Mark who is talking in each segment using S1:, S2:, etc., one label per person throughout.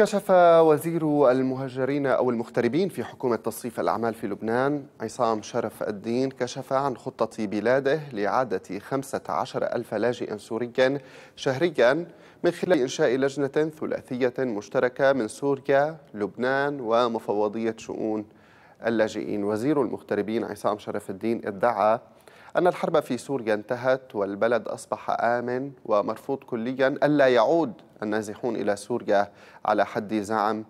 S1: كشف وزير المهجرين أو المغتربين في حكومة تصريف الأعمال في لبنان عصام شرف الدين كشف عن خطة بلاده لإعادة 15 ألف لاجئ سوري شهريا من خلال إنشاء لجنة ثلاثية مشتركة من سوريا لبنان ومفوضية شؤون اللاجئين وزير المغتربين عصام شرف الدين ادعى أن الحرب في سوريا انتهت والبلد أصبح آمن ومرفوض كليا ألا يعود النازحون إلى سوريا على حد زعم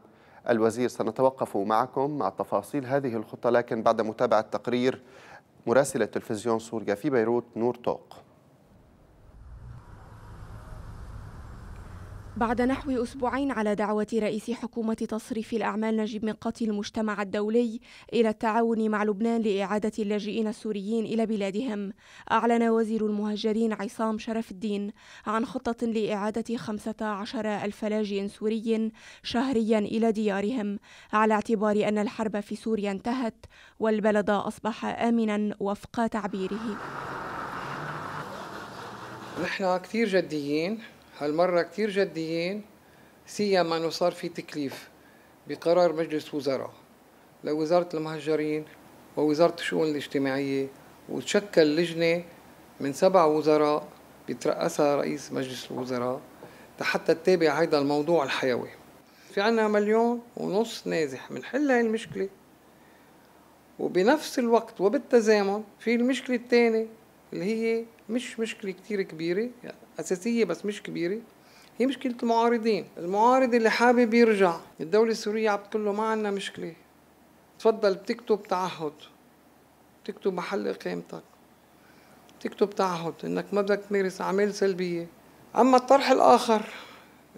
S1: الوزير سنتوقف معكم مع تفاصيل هذه الخطة لكن بعد متابعة تقرير مراسلة تلفزيون سوريا في بيروت نور طوق
S2: بعد نحو أسبوعين على دعوة رئيس حكومة تصريف الأعمال نجيب ميقاتي المجتمع الدولي إلى التعاون مع لبنان لإعادة اللاجئين السوريين إلى بلادهم أعلن وزير المهاجرين عصام شرف الدين عن خطة لإعادة 15 ألف لاجئ سوري شهريا إلى ديارهم على اعتبار أن الحرب في سوريا انتهت والبلد أصبح آمنا وفق تعبيره
S3: نحن كثير جديين هالمرة كتير جديين سيما أنه صار في تكليف بقرار مجلس وزراء لوزارة المهجرين ووزارة الشؤون الاجتماعية وتشكل لجنة من سبع وزراء بترأسها رئيس مجلس الوزراء حتى تتابع هذا الموضوع الحيوي في عنا مليون ونص نازح حل هاي المشكلة وبنفس الوقت وبالتزامن في المشكلة الثانية اللي هي مش مشكلة كتير كبيرة يعني أساسية بس مش كبيرة هي مشكلة المعارضين المعارض اللي حابب يرجع الدولة السورية عم تقول له ما عندنا مشكلة تفضل بتكتب تعهد تكتب محل إقامتك تكتب تعهد إنك ما بدك تمارس أعمال سلبية أما الطرح الآخر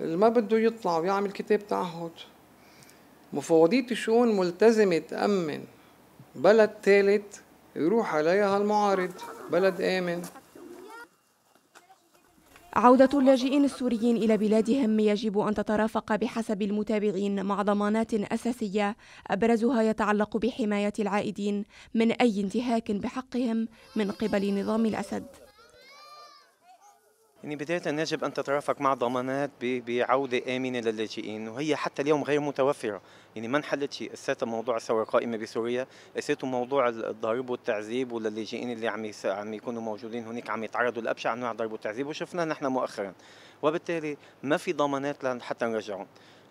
S3: اللي ما بده يطلع ويعمل كتاب تعهد مفوضية الشؤون ملتزمة تأمن بلد ثالث يروح عليها المعارض بلد آمن
S2: عودة اللاجئين السوريين إلى بلادهم يجب أن تترافق بحسب المتابعين مع ضمانات أساسية أبرزها يتعلق بحماية العائدين من أي انتهاك بحقهم من قبل نظام الأسد
S1: يعني بداية يجب أن تترافق مع ضمانات بعودة آمنة للاجئين وهي حتى اليوم غير متوفرة يعني ما انحلت شيء أسات موضوع الثورة القائمة بسوريا أسات موضوع الضرب والتعذيب وللاجئين اللي عم عم يكونوا موجودين هناك عم يتعرضوا لأبشع أنواع الضرب والتعذيب وشفناه نحن مؤخرا وبالتالي ما في ضمانات حتى نرجعهم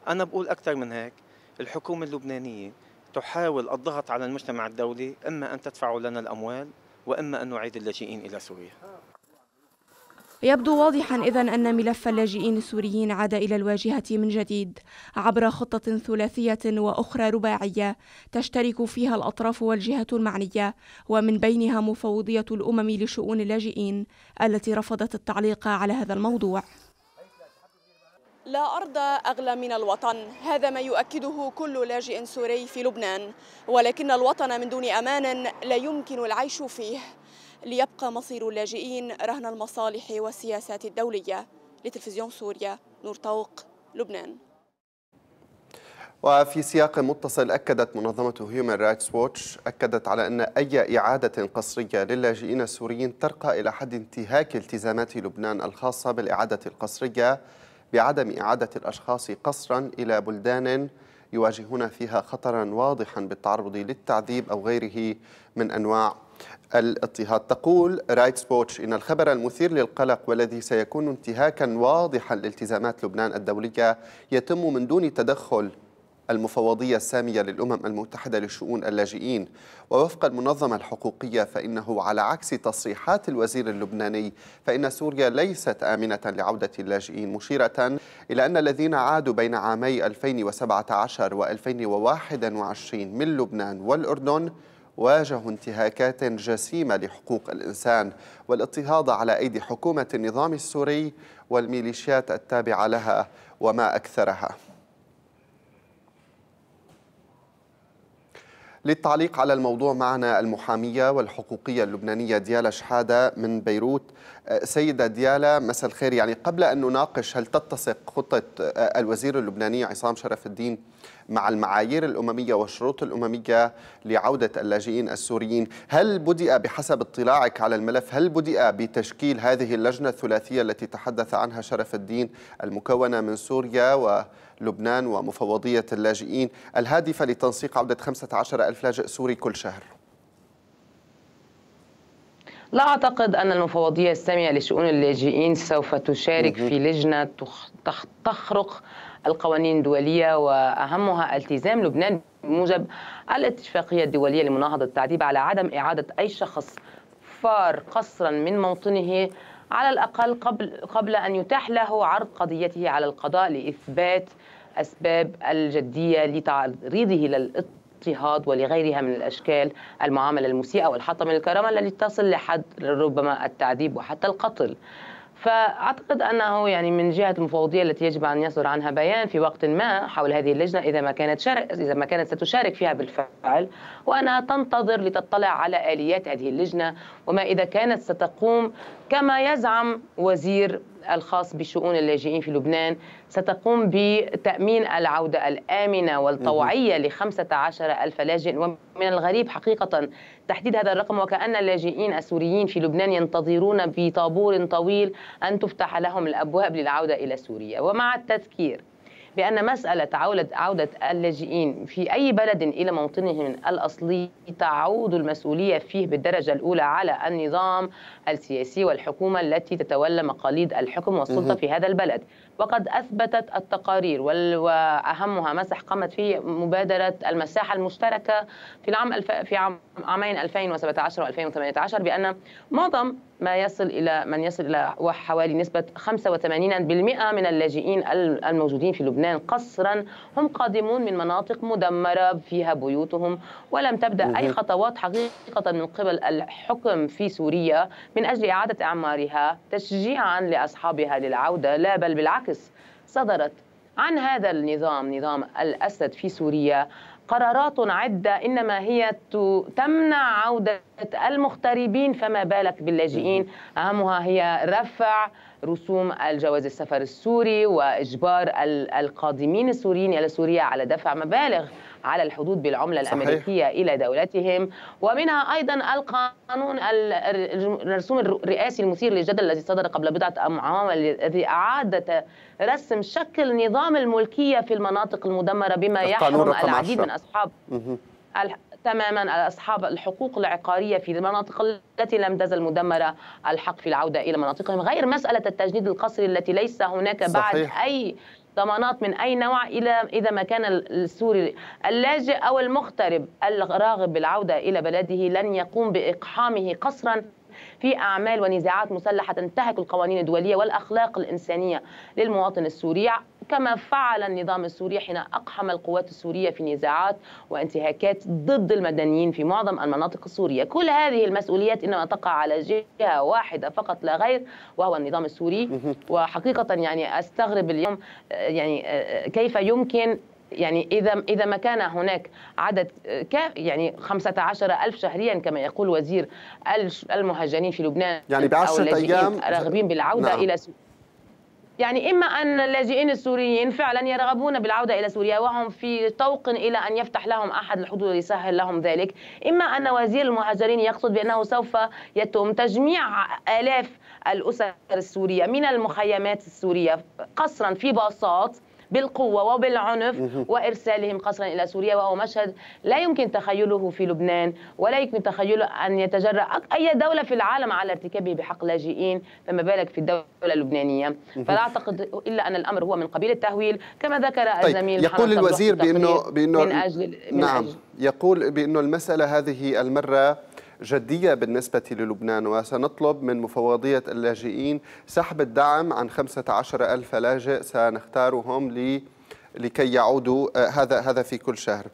S1: أنا بقول أكثر من هيك الحكومة اللبنانية تحاول الضغط على المجتمع الدولي إما أن تدفعوا لنا الأموال وإما أن نعيد اللاجئين إلى سوريا
S2: يبدو واضحا إذا أن ملف اللاجئين السوريين عاد إلى الواجهة من جديد عبر خطة ثلاثية وأخرى رباعية تشترك فيها الأطراف والجهات المعنية ومن بينها مفوضية الأمم لشؤون اللاجئين التي رفضت التعليق على هذا الموضوع لا أرض أغلى من الوطن هذا ما يؤكده كل لاجئ سوري في لبنان ولكن الوطن من دون أمان لا يمكن العيش فيه ليبقى مصير اللاجئين رهن المصالح والسياسات الدولية لتلفزيون سوريا نور طوق لبنان
S1: وفي سياق متصل أكدت منظمة هيومن رايتس ووتش أكدت على أن أي إعادة قسرية للاجئين السوريين ترقى إلى حد انتهاك التزامات لبنان الخاصة بالإعادة القسرية بعدم إعادة الأشخاص قسرا إلى بلدان يواجهون فيها خطرا واضحا بالتعرض للتعذيب أو غيره من أنواع الاضطهاد تقول رايتس سبوتش إن الخبر المثير للقلق والذي سيكون انتهاكا واضحا لالتزامات لبنان الدولية يتم من دون تدخل المفوضية السامية للأمم المتحدة لشؤون اللاجئين ووفق المنظمة الحقوقية فإنه على عكس تصريحات الوزير اللبناني فإن سوريا ليست آمنة لعودة اللاجئين مشيرة إلى أن الذين عادوا بين عامي 2017 و 2021 من لبنان والأردن واجهوا انتهاكات جسيمة لحقوق الإنسان والاضطهاد على أيدي حكومة النظام السوري والميليشيات التابعة لها وما أكثرها للتعليق على الموضوع معنا المحامية والحقوقية اللبنانية ديالا شحادة من بيروت أه، سيدة ديالا مساء الخير يعني قبل أن نناقش هل تتسق خطة أه، الوزير اللبناني عصام شرف الدين مع المعايير الأممية والشروط الأممية لعودة اللاجئين السوريين هل بدأ بحسب اطلاعك على الملف هل بدأ بتشكيل هذه اللجنة الثلاثية التي تحدث عنها شرف الدين المكونة من سوريا و لبنان ومفوضية اللاجئين الهادفة لتنسيق عودة 15 ألف لاجئ سوري كل شهر
S4: لا أعتقد أن المفوضية السامية لشؤون اللاجئين سوف تشارك في لجنة تخرق القوانين الدولية وأهمها التزام لبنان بموجب الاتفاقية الدولية لمناهضة التعذيب على عدم إعادة أي شخص فار قصرا من موطنه على الأقل قبل, قبل أن يتاح له عرض قضيته على القضاء لإثبات أسباب الجدية لتعريضه للاضطهاد ولغيرها من الأشكال المعاملة المسيئة والحطم الكرامة التي تصل لحد ربما التعذيب وحتى القتل فأعتقد أنه يعني من جهة المفوضية التي يجب أن يصدر عنها بيان في وقت ما حول هذه اللجنة إذا ما كانت شارك إذا ما كانت ستشارك فيها بالفعل وأنها تنتظر لتطلع على آليات هذه اللجنة وما إذا كانت ستقوم كما يزعم وزير الخاص بشؤون اللاجئين في لبنان ستقوم بتأمين العودة الآمنة والطوعية ل عشر ألف لاجئ ومن الغريب حقيقة تحديد هذا الرقم وكأن اللاجئين السوريين في لبنان ينتظرون بطابور طويل أن تفتح لهم الأبواب للعودة إلى سوريا ومع التذكير بأن مسألة عودة عودة اللاجئين في أي بلد إلى موطنهم الأصلي تعود المسؤولية فيه بالدرجة الأولى على النظام السياسي والحكومة التي تتولى مقاليد الحكم والسلطة في هذا البلد وقد أثبتت التقارير وأهمها مسح قامت فيه مبادرة المساحة المشتركة في العام الف... في عام عامين 2017 و2018 بأن معظم ما يصل إلى من يصل إلى حوالي نسبة 85% من اللاجئين الموجودين في لبنان قصرا هم قادمون من مناطق مدمرة فيها بيوتهم ولم تبدأ أي خطوات حقيقة من قبل الحكم في سوريا من أجل إعادة إعمارها تشجيعا لأصحابها للعودة لا بل بالعكس صدرت عن هذا النظام نظام الأسد في سوريا قرارات عدة إنما هي تمنع عودة المغتربين فما بالك باللاجئين أهمها هي رفع رسوم الجواز السفر السوري وإجبار القادمين السوريين إلى سوريا على دفع مبالغ على الحدود بالعملة الأمريكية صحيح. إلى دولتهم ومنها أيضا القانون الرسوم الرئاسي المثير للجدل الذي صدر قبل بضعة أعوام الذي أعاد رسم شكل نظام الملكية في المناطق المدمرة بما يحرم العديد من أصحاب تماما اصحاب الحقوق العقاريه في المناطق التي لم تزل مدمره الحق في العوده الى مناطقهم غير مساله التجنيد القسري التي ليس هناك بعد صحيح. اي ضمانات من أي نوع إلى إذا ما كان السوري اللاجئ أو المغترب الراغب بالعودة إلى بلده لن يقوم بإقحامه قصرا في أعمال ونزاعات مسلحة تنتهك القوانين الدولية والأخلاق الإنسانية للمواطن السوري كما فعل النظام السوري حين أقحم القوات السورية في نزاعات وانتهاكات ضد المدنيين في معظم المناطق السورية كل هذه المسؤوليات إنما تقع على جهة واحدة فقط لا غير وهو النظام السوري وحقيقة يعني أستغرب اليوم آه، يعني آه، كيف يمكن يعني إذا إذا ما كان هناك عدد آه، كاف يعني 15 ألف شهريا كما يقول وزير المهاجرين في لبنان يعني بعشرة أيام راغبين بالعودة نعم. إلى سوريا يعني إما أن اللاجئين السوريين فعلا يرغبون بالعودة إلى سوريا وهم في طوق إلى أن يفتح لهم أحد الحدود ليسهل لهم ذلك إما أن وزير المهاجرين يقصد بأنه سوف يتم تجميع آلاف الأسر السورية من المخيمات السورية قصرا في باصات بالقوة وبالعنف وإرسالهم قسرا إلى سوريا وهو مشهد لا يمكن تخيله في لبنان ولا يمكن تخيله أن يتجرأ أي دولة في العالم على ارتكابه بحق لاجئين فما بالك في الدولة اللبنانية فلا أعتقد إلا أن الأمر هو من قبيل التهويل كما ذكر طيب الزميل يقول الوزير بأنه, بأنه من أجل نعم من أجل
S1: يقول بأنه المسألة هذه المرة جدية بالنسبة للبنان وسنطلب من مفوضية اللاجئين سحب الدعم عن 15 ألف لاجئ سنختارهم لكي يعودوا آه، هذا هذا في كل شهر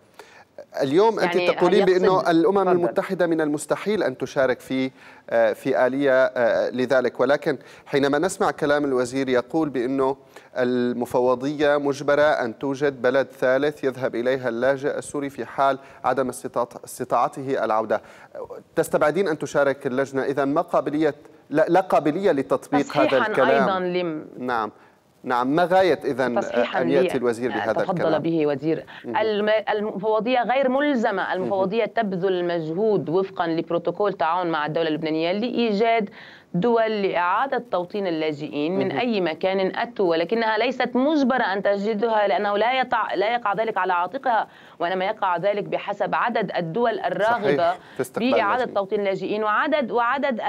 S1: اليوم يعني انت تقولين بانه الامم فضل. المتحده من المستحيل ان تشارك في آه، في اليه آه، لذلك ولكن حينما نسمع كلام الوزير يقول بانه المفوضيه مجبره ان توجد بلد ثالث يذهب اليها اللاجئ السوري في حال عدم استطاعته العوده تستبعدين ان تشارك اللجنه اذا ما قابليه لا قابليه لتطبيق هذا الكلام ايضا لم نعم نعم ما غاية إذا أن يأتي الوزير بهذا تفضل الكلام؟ به وزير
S4: المفوضية غير ملزمة المفوضية تبذل مجهود وفقا لبروتوكول تعاون مع الدولة اللبنانية لإيجاد دول لإعادة توطين اللاجئين من أي مكان أتوا ولكنها ليست مجبرة أن تجدها لأنه لا يقع لا يقع ذلك على عاتقها وإنما يقع ذلك بحسب عدد الدول الراغبة بإعادة توطين اللاجئين وعدد وعدد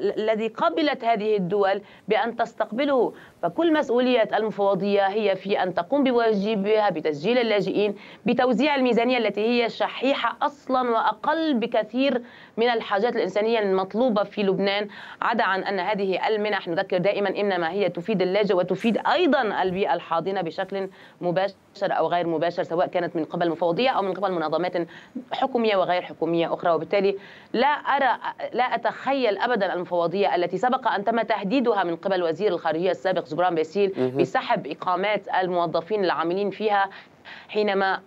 S4: الذي قبلت هذه الدول بأن تستقبله فكل مسؤولية المفوضية هي في أن تقوم بواجبها بتسجيل اللاجئين بتوزيع الميزانية التي هي شحيحة أصلا وأقل بكثير من الحاجات الإنسانية المطلوبة في لبنان عدا عن أن هذه المنح نذكر دائما إنما هي تفيد اللاجئ وتفيد أيضا البيئة الحاضنة بشكل مباشر أو غير مباشر سواء كانت من قبل مفوضية أو من قبل منظمات حكومية وغير حكومية أخرى وبالتالي لا أرى لا أتخيل أبدا المفوضية التي سبق أن تم تهديدها من قبل وزير الخارجية السابق جبران باسيل بسحب إقامات الموظفين العاملين فيها حينما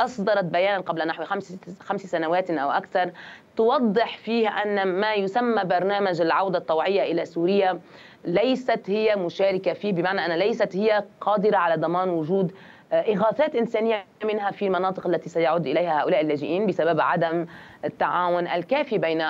S4: أصدرت بيانا قبل نحو خمس, خمس سنوات أو أكثر توضح فيه أن ما يسمى برنامج العودة الطوعية إلى سوريا ليست هي مشاركة فيه بمعنى أن ليست هي قادرة على ضمان وجود آه، إغاثات إنسانية منها في المناطق التي سيعود إليها هؤلاء اللاجئين بسبب عدم التعاون الكافي بين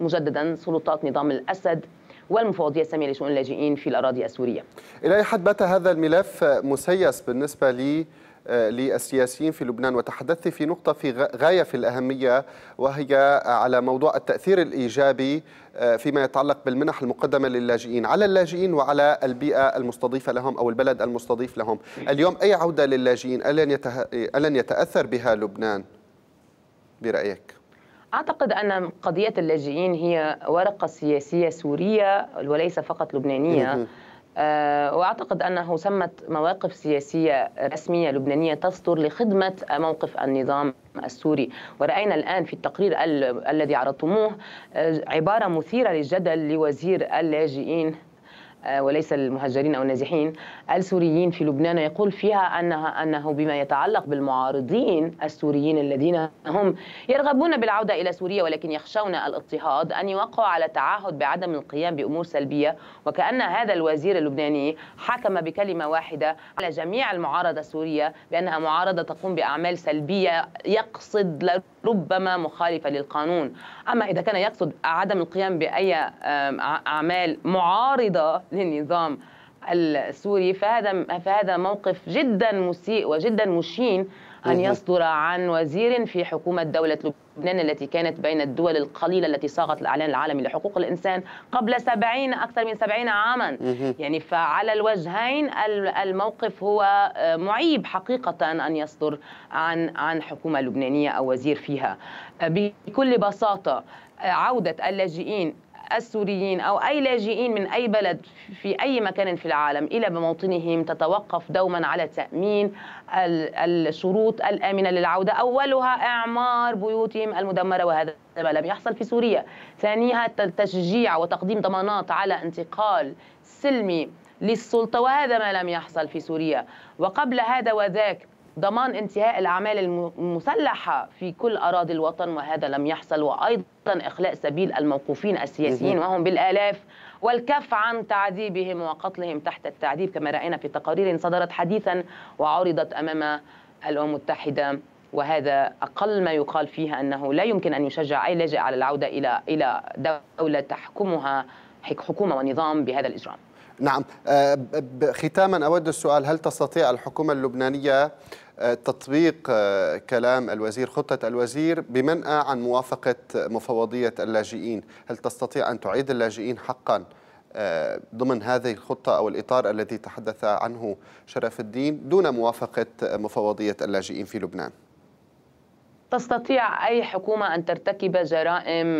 S4: مجددا سلطات نظام الأسد والمفوضية السامية لشؤون اللاجئين في الأراضي السورية
S1: إلى أي حد بات هذا الملف مسيس بالنسبة لي للسياسيين في لبنان وتحدثت في نقطة في غاية في الأهمية وهي على موضوع التأثير الإيجابي آه، فيما يتعلق بالمنح المقدمة للاجئين على اللاجئين وعلى البيئة المستضيفة لهم أو البلد المستضيف لهم اليوم أي عودة للاجئين ألن يتأثر بها لبنان برأيك؟
S4: أعتقد أن قضية اللاجئين هي ورقة سياسية سورية وليس فقط لبنانية آه، واعتقد انه سمت مواقف سياسيه رسميه لبنانيه تصدر لخدمه موقف النظام السوري وراينا الان في التقرير الذي عرضتموه آه، عباره مثيره للجدل لوزير اللاجئين آه، وليس المهجرين أو النازحين السوريين في لبنان يقول فيها أنها أنه بما يتعلق بالمعارضين السوريين الذين هم يرغبون بالعودة إلى سوريا ولكن يخشون الاضطهاد أن يوقعوا على تعهد بعدم القيام بأمور سلبية وكأن هذا الوزير اللبناني حكم بكلمة واحدة على جميع المعارضة السورية بأنها معارضة تقوم بأعمال سلبية يقصد ربما مخالفة للقانون أما إذا كان يقصد عدم القيام بأي أعمال معارضة للنظام السوري فهذا فهذا موقف جدا مسيء وجدا مشين أن يصدر عن وزير في حكومة دولة لبنان لبنان التي كانت بين الدول القليلة التي صاغت الإعلان العالمي لحقوق الإنسان قبل 70 أكثر من سبعين عاما يعني فعلى الوجهين الموقف هو آه، معيب حقيقة أن يصدر عن عن حكومة لبنانية أو وزير فيها آه، بكل بساطة آه، عودة اللاجئين السوريين أو أي لاجئين من أي بلد في أي مكان في العالم إلى موطنهم تتوقف دوما على تأمين الشروط الآمنة للعودة أولها إعمار بيوتهم المدمرة وهذا ما لم يحصل في سوريا ثانيها التشجيع وتقديم ضمانات على انتقال سلمي للسلطة وهذا ما لم يحصل في سوريا وقبل هذا وذاك ضمان انتهاء الأعمال المسلحة في كل أراضي الوطن وهذا لم يحصل وأيضا إخلاء سبيل الموقوفين السياسيين وهم بالآلاف والكف عن تعذيبهم وقتلهم تحت التعذيب كما رأينا في تقارير صدرت حديثا وعرضت أمام الأمم المتحدة وهذا أقل ما يقال فيها أنه لا يمكن أن يشجع أي لاجئ على العودة إلى إلى دولة تحكمها حكومة ونظام بهذا الإجرام
S1: نعم آه، ختاما أود السؤال هل تستطيع الحكومة اللبنانية آه، تطبيق آه، كلام الوزير خطة الوزير بمنأى عن موافقة مفوضية اللاجئين هل تستطيع أن تعيد اللاجئين حقا ضمن هذه الخطة أو الإطار الذي تحدث عنه شرف الدين دون موافقة مفوضية اللاجئين في لبنان
S4: تستطيع أي حكومة أن ترتكب جرائم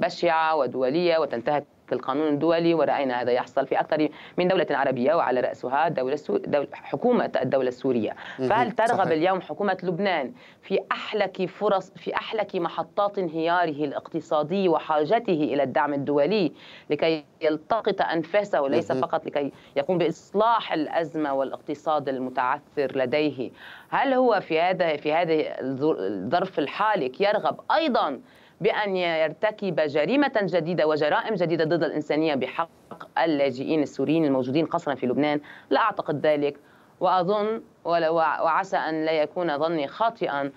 S4: بشعة ودولية وتنتهك القانون الدولي ورأينا هذا يحصل في أكثر من دولة عربية وعلى رأسها دولة سو... دول... حكومة الدولة السورية فهل ترغب صحيح. اليوم حكومة لبنان في أحلك فرص في أحلك محطات انهياره الاقتصادي وحاجته إلى الدعم الدولي لكي يلتقط أنفاسه وليس فقط لكي يقوم بإصلاح الأزمة والاقتصاد المتعثر لديه هل هو في هذا في هذا الظرف الحالك يرغب أيضا بأن يرتكب جريمة جديدة وجرائم جديدة ضد الإنسانية بحق اللاجئين السوريين الموجودين قصرا في لبنان لا أعتقد ذلك وأظن وعسى أن لا يكون ظني خاطئا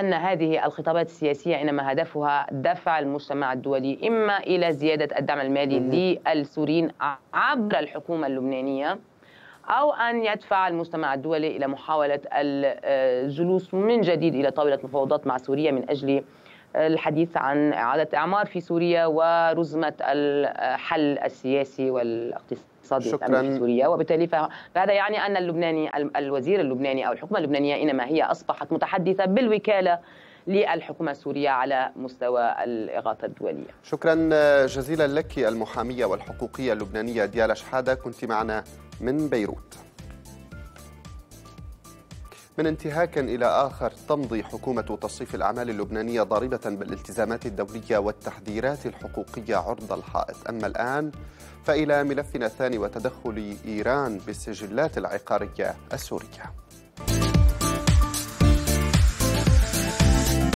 S4: أن هذه الخطابات السياسية إنما هدفها دفع المجتمع الدولي إما إلى زيادة الدعم المالي للسوريين عبر الحكومة اللبنانية أو أن يدفع المجتمع الدولي إلى محاولة الجلوس من جديد إلى طاولة مفاوضات مع سوريا من أجل الحديث عن إعادة إعمار في سوريا ورزمة الحل السياسي والاقتصادي شكرا. في سوريا وبالتالي فهذا يعني أن اللبناني الوزير اللبناني أو الحكومة اللبنانية إنما هي أصبحت متحدثة بالوكالة للحكومة السورية على
S1: مستوى الإغاثة الدولية شكرا جزيلا لك المحامية والحقوقية اللبنانية ديالا شحادة كنت معنا من بيروت من انتهاك إلى آخر تمضي حكومة تصريف الأعمال اللبنانية ضاربة بالالتزامات الدولية والتحذيرات الحقوقية عرض الحائط أما الآن فإلى ملفنا الثاني وتدخل إيران بالسجلات العقارية السورية